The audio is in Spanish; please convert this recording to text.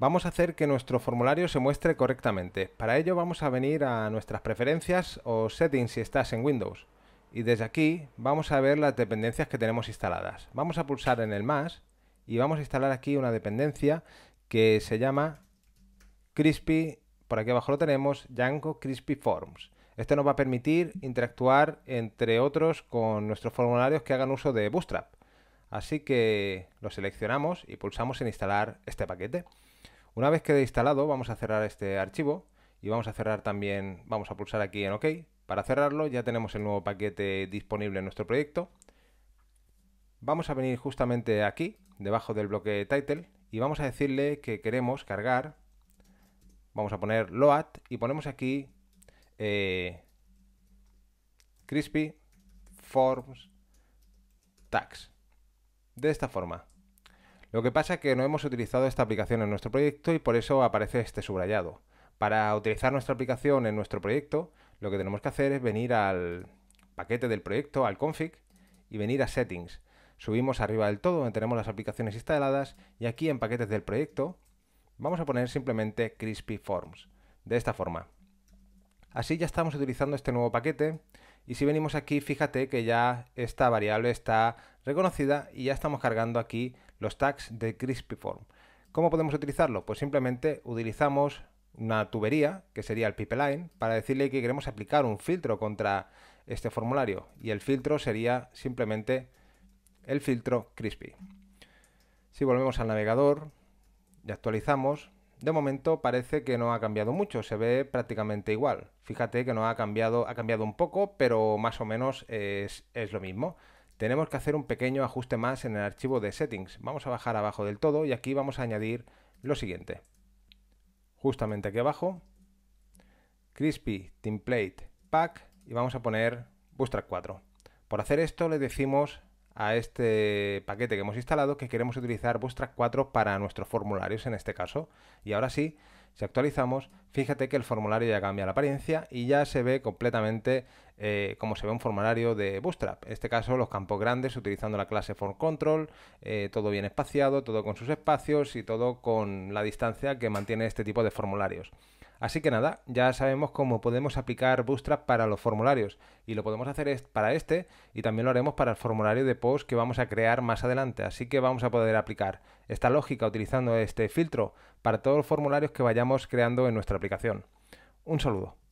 Vamos a hacer que nuestro formulario se muestre correctamente. Para ello vamos a venir a nuestras preferencias o settings si estás en Windows. Y desde aquí vamos a ver las dependencias que tenemos instaladas. Vamos a pulsar en el más y vamos a instalar aquí una dependencia que se llama Crispy, por aquí abajo lo tenemos, Django Crispy Forms. Esto nos va a permitir interactuar, entre otros, con nuestros formularios que hagan uso de Bootstrap. Así que lo seleccionamos y pulsamos en instalar este paquete. Una vez quede instalado, vamos a cerrar este archivo y vamos a cerrar también, vamos a pulsar aquí en OK. Para cerrarlo ya tenemos el nuevo paquete disponible en nuestro proyecto. Vamos a venir justamente aquí, debajo del bloque title, y vamos a decirle que queremos cargar, vamos a poner load y ponemos aquí eh, crispy forms tags. De esta forma. Lo que pasa es que no hemos utilizado esta aplicación en nuestro proyecto y por eso aparece este subrayado. Para utilizar nuestra aplicación en nuestro proyecto, lo que tenemos que hacer es venir al paquete del proyecto, al config, y venir a settings. Subimos arriba del todo donde tenemos las aplicaciones instaladas y aquí en paquetes del proyecto vamos a poner simplemente Crispy Forms, de esta forma. Así ya estamos utilizando este nuevo paquete y si venimos aquí fíjate que ya esta variable está reconocida y ya estamos cargando aquí los tags de Crispyform. ¿Cómo podemos utilizarlo? Pues simplemente utilizamos una tubería, que sería el pipeline, para decirle que queremos aplicar un filtro contra este formulario. Y el filtro sería simplemente el filtro crispy. Si volvemos al navegador y actualizamos, de momento parece que no ha cambiado mucho, se ve prácticamente igual. Fíjate que no ha cambiado, ha cambiado un poco, pero más o menos es lo mismo tenemos que hacer un pequeño ajuste más en el archivo de settings. Vamos a bajar abajo del todo y aquí vamos a añadir lo siguiente. Justamente aquí abajo, Crispy Template Pack y vamos a poner Bootstrap 4. Por hacer esto le decimos a este paquete que hemos instalado que queremos utilizar Bootstrap 4 para nuestros formularios en este caso. Y ahora sí, si actualizamos, fíjate que el formulario ya cambia la apariencia y ya se ve completamente eh, como se ve un formulario de Bootstrap. En este caso, los campos grandes utilizando la clase FormControl, eh, todo bien espaciado, todo con sus espacios y todo con la distancia que mantiene este tipo de formularios. Así que nada, ya sabemos cómo podemos aplicar Bootstrap para los formularios y lo podemos hacer para este y también lo haremos para el formulario de post que vamos a crear más adelante. Así que vamos a poder aplicar esta lógica utilizando este filtro para todos los formularios que vayamos creando en nuestra aplicación. Un saludo.